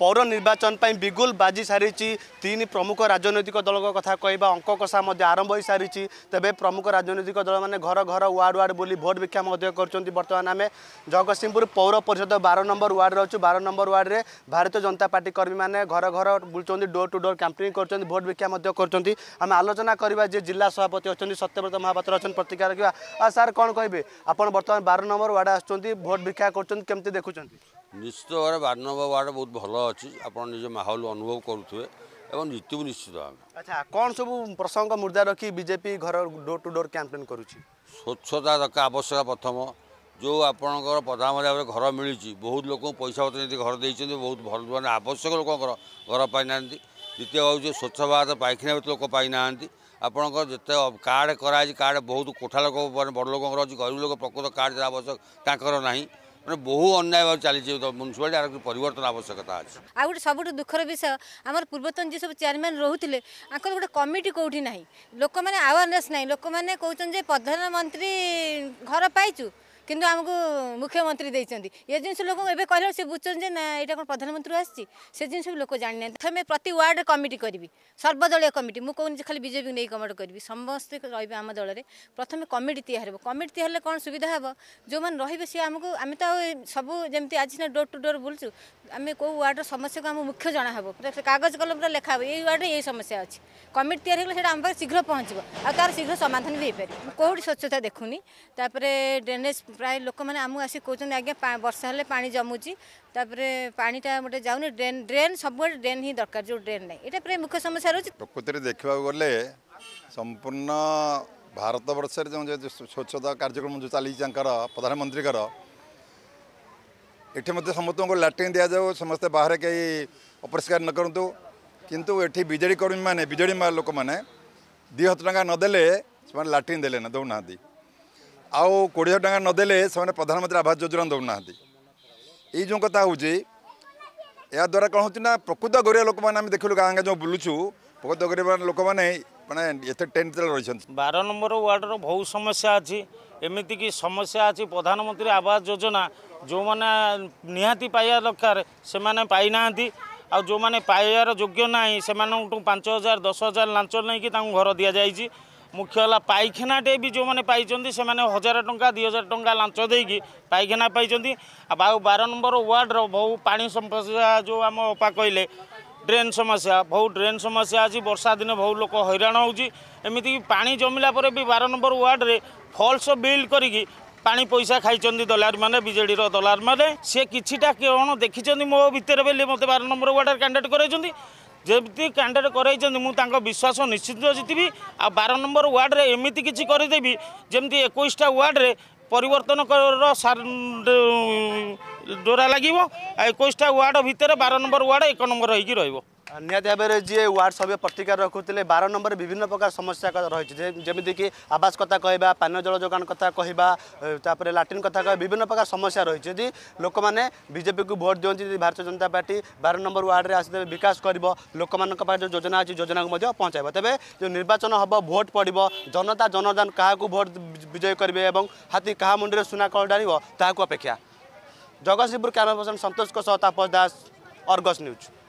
পৌর নির্বাচন পাই বিগুল বাজি সারিছি তিন প্রমুখ রাজনৈতিক দল কথা কহা অঙ্ক কষা আরম্ভ হয়ে সারিছি তবে প্রমুখ রাজনৈতিক দল মানে ঘর ঘর ওয়ার্ড ওয়ার্ড বলে ভোট ভিক্ষা করছেন বর্তমানে আমি জগতসিংহপুর পৌর পরিষদ বার নম্বর ওয়ার্ড রয়েছু বার নম্বর ওয়ার্ডে ভারতীয় জনতা পার্টি কর্মী মানে ঘর ঘর বুলুচ্ছেন ডোর টু ডোর ক্যাম্পেনিং করছেন ভোট ভিক্ষা করছেন আমি আলোচনা করা যে জেলা সভাপতি অনেক সত্যব্রত মহাপাত্র অনেক প্রতিক্রিয়া আর স্যার কম কে আপনার বর্তমানে বার নম্বর ওয়ার্ডে আসছেন ভোট ভিক্ষা করছেন কেমতি দেখুছেন ᱱᱤᱥᱛᱚᱨ 99 ᱵᱟᱨᱫ ᱵᱚᱦᱩᱛ ᱵᱷᱚᱞᱚ ᱟᱪᱷᱤ ᱟᱯᱱᱚ ᱡᱚ ᱢᱟᱦᱚᱞ ᱟᱱᱩᱵᱷᱚᱵ ᱠᱟᱨᱩᱛᱩᱭᱮ ᱮᱵᱚᱱ ᱡᱤᱛᱤᱵ ᱱᱤᱥᱪᱤᱛ ᱦᱟᱢ ᱟᱪᱷᱟ ᱠᱚᱱ ᱥᱚᱵᱩ ᱯᱨᱥᱟᱝᱠ ᱢᱩᱨᱫᱟ ᱨᱟᱠᱤ ᱵᱤᱡᱮᱯᱤ ᱜᱷᱚᱨ ᱰᱚ ᱴᱩ ᱰᱚᱨ ᱠᱮᱢᱯᱮᱱ ᱠᱟᱨᱩᱪᱤ ᱥᱚᱪᱷᱚᱛᱟ ᱨᱠᱟ ᱟᱵᱚᱥᱭᱟ ᱯᱨಥᱚᱢ ᱡᱚ ᱟᱯᱱᱚ ᱠᱚ ᱯᱨಥᱢ ᱡᱟᱵᱚᱨ ᱜᱷᱚᱨ ᱢᱤᱞᱤᱪᱤ ᱵᱚᱦᱩᱛ ᱞᱚᱠᱚ ᱯᱚᱭᱥᱟ ᱚᱛᱮ ᱜᱷᱚᱨ ᱫᱮᱭᱤᱪᱷᱮᱱ ᱵᱚᱦᱩᱛ बहु अन्याय भए चाहिँ म्युनिसिपालिटी परिवर्तन आवश्यकता आ गए दुखर विषय आम पूर्वतन जेसबु चेयरम्यान रहेछ गए कमिट केही लोक मैले आवारनस नै लोक मैले कि प्रधानमन्त्री घर पाछु কিন্তু আমাকে মুখ্যমন্ত্রী দিয়েছেন এ জিনিস লোক এবে কহিল সে বুঝছেন যে না এটা কোন প্রধানমন্ত্রী আসছে সে জিনিস লোক জানি না প্রথমে প্রতি ওয়ার্ডে কমিটি করবি সর্বদলীয় কমিটি মু কোনি খালি বিজেপি নেই কমিটি করবি সমস্তে রহবে আম দলরে প্রথমে কমিটি তৈরি হব কমিটি তৈরি হলে কোণ সুবিধা হব যে রহবে সে আমাকে আমি তো সবু যেমি আজ সিনা ডোর টু ডোর বুলছু আমি কেউ ওয়ার্ডর সমস্যাকে আমার মুখ্য জনা হব কাগজ কলমটা লেখা হব এই ওয়ার্ডে এই সমস্যা আছে কমিটি তৈরি হলে সেটা আমার পাখে শীঘ্র পৌঁছব আর তার শীঘ্র সমাধান বি হয়ে পারে কোটি স্বচ্ছতা দেখুনি তাপরে ড্রেনেজ ପ୍ରାୟ ଲୋକମାନେ ଆମକୁ ଆସି କହୁଛନ୍ତି ଆଜ୍ଞା ବର୍ଷା ହେଲେ ପାଣି ଜମୁଛି ତାପରେ ପାଣିଟା ଗୋଟେ ଯାଉନି ଡ୍ରେନ୍ ଡ୍ରେନ୍ ସବୁଆଡ଼େ ଡ୍ରେନ୍ ହିଁ ଦରକାର ଯେଉଁ ଡ୍ରେନ୍ ନାହିଁ ଏଇଟା ପ୍ରାୟ ମୁଖ୍ୟ ସମସ୍ୟା ରହୁଛି ପ୍ରକୃତିରେ ଦେଖିବାକୁ ଗଲେ ସମ୍ପୂର୍ଣ୍ଣ ଭାରତବର୍ଷରେ ଯେଉଁ ସ୍ୱଚ୍ଛତା କାର୍ଯ୍ୟକ୍ରମ ଯେଉଁ ଚାଲିଛି ତାଙ୍କର ପ୍ରଧାନମନ୍ତ୍ରୀଙ୍କର ଏଠି ମଧ୍ୟ ସମସ୍ତଙ୍କୁ ଲାଟ୍ରିନ୍ ଦିଆଯାଉ ସମସ୍ତେ ବାହାରେ କେହି ଅପରିଷ୍କାର ନ କରନ୍ତୁ କିନ୍ତୁ ଏଠି ବିଜେଡ଼ି କର୍ମୀମାନେ ବିଜେଡ଼ି ଲୋକମାନେ ଦୁଇ ହଜାର ଟଙ୍କା ନଦେଲେ ସେମାନେ ଲାଟ୍ରିନ୍ ଦେଲେ ନା ଦେଉନାହାନ୍ତି ଆଉ କୋଡ଼ିଏ ହଜାର ଟଙ୍କା ନଦେଲେ ସେମାନେ ପ୍ରଧାନମନ୍ତ୍ରୀ ଆବାସ ଯୋଜନା ଦେଉନାହାନ୍ତି ଏଇ ଯେଉଁ କଥା ହେଉଛି ଏହାଦ୍ୱାରା କ'ଣ ହେଉଛି ନା ପ୍ରକୃତ ଗରିବ ଲୋକମାନେ ଆମେ ଦେଖିଲୁ ଗାଁ ଗାଁ ଯେଉଁ ବୁଲୁଛୁ ପ୍ରକୃତ ଗରିବ ଲୋକମାନେ ମାନେ ଏତେ ଟେଣ୍ଟ ରହିଛନ୍ତି ବାର ନମ୍ବର ୱାର୍ଡ଼ର ବହୁତ ସମସ୍ୟା ଅଛି ଏମିତିକି ସମସ୍ୟା ଅଛି ପ୍ରଧାନମନ୍ତ୍ରୀ ଆବାସ ଯୋଜନା ଯେଉଁମାନେ ନିହାତି ପାଇବା ଦରକାର ସେମାନେ ପାଇନାହାନ୍ତି ଆଉ ଯେଉଁମାନେ ପାଇବାର ଯୋଗ୍ୟ ନାହିଁ ସେମାନଙ୍କଠୁ ପାଞ୍ଚ ହଜାର ଦଶ ହଜାର ଲାଞ୍ଚ ନେଇକି ତାଙ୍କୁ ଘର ଦିଆଯାଇଛି মুখ্য হল পাইখানাটে বি যে পাইছেন সে হাজার টঙ্কা দুই হাজার টঙ্কা লাঞ্চ দিয়ে পাইখানা পাইছেন আউ বার নম্বর ওয়ার্ডর বহু পা সমস্যা যে আমা কহিলেন ড্রেন সমস্যা বহু ড্রেন সমস্যা আছে বর্ষা দিনে বহু লোক হইরাণ হচ্ছে এমিতি পা জমিলা পরে বি বার নম্বর ওয়ার্ডরে ফলস বিল করি পা পয়সা ପାଣି দলার মানে বিজেডি দলার মানে সে কিছুটা কেউ দেখি মো ভিতরে বলে মতো বার নম্বর ওয়ার্ডের କ୍ୟାଣ୍ଡିଡେଟ୍ করেছেন ଯେମିତି କ୍ୟାଣ୍ଡିଡେଟ୍ କରାଇଛନ୍ତି ମୁଁ ତାଙ୍କ ବିଶ୍ୱାସ ନିଶ୍ଚିତ ଜିତିବି ଆଉ ବାର ନମ୍ବର ୱାର୍ଡ଼ରେ ଏମିତି କିଛି କରିଦେବି ଯେମିତି ଏକୋଇଶଟା ୱାର୍ଡ଼ରେ ପରିବର୍ତ୍ତନ ଡୋରା ଲାଗିବ ଆଉ ଏକୋଇଶଟା ୱାର୍ଡ଼ ଭିତରେ ବାର ନମ୍ବର ୱାର୍ଡ଼ ଏକ ନମ୍ବର ହେଇକି ରହିବ ନିହାତି ଭାବରେ ଯିଏ ୱାର୍ଡସଭ୍ୟ ପତ୍ରିକା ରଖୁଥିଲେ ବାର ନମ୍ବରରେ ବିଭିନ୍ନ ପ୍ରକାର ସମସ୍ୟା ରହିଛି ଯେମିତିକି ଆବାସ କଥା କହିବା ପାନୀୟ ଜଳ ଯୋଗାଣ କଥା କହିବା ତାପରେ ଲାଟ୍ରିନ୍ କଥା କହିବା ବିଭିନ୍ନ ପ୍ରକାର ସମସ୍ୟା ରହିଛି ଯଦି ଲୋକମାନେ ବିଜେପିକୁ ଭୋଟ୍ ଦିଅନ୍ତି ଯଦି ଭାରତୀୟ ଜନତା ପାର୍ଟି ବାର ନମ୍ବର ୱାର୍ଡ଼ରେ ଆସିଦେବେ ବିକାଶ କରିବ ଲୋକମାନଙ୍କ ପାଇଁ ଯେଉଁ ଯୋଜନା ଅଛି ଯୋଜନାକୁ ମଧ୍ୟ ପହଞ୍ଚାଇବ ତେବେ ଯେଉଁ ନିର୍ବାଚନ ହେବ ଭୋଟ୍ ପଡ଼ିବ ଜନତା ଜନଦାନ କାହାକୁ ଭୋଟ୍ ବିଜୟ କରିବେ ଏବଂ ହାତୀ କାହା ମୁଣ୍ଡରେ ସୁନା କଳ ଡାଳିବ ତାହାକୁ ଅପେକ୍ଷା ଜଗତସିଂହପୁର କ୍ୟାମେରା ପର୍ସନ ସନ୍ତୋଷଙ୍କ ସହ ତାପସ ଦାସ ଅର୍ଗସ୍ ନ୍ୟୁଜ୍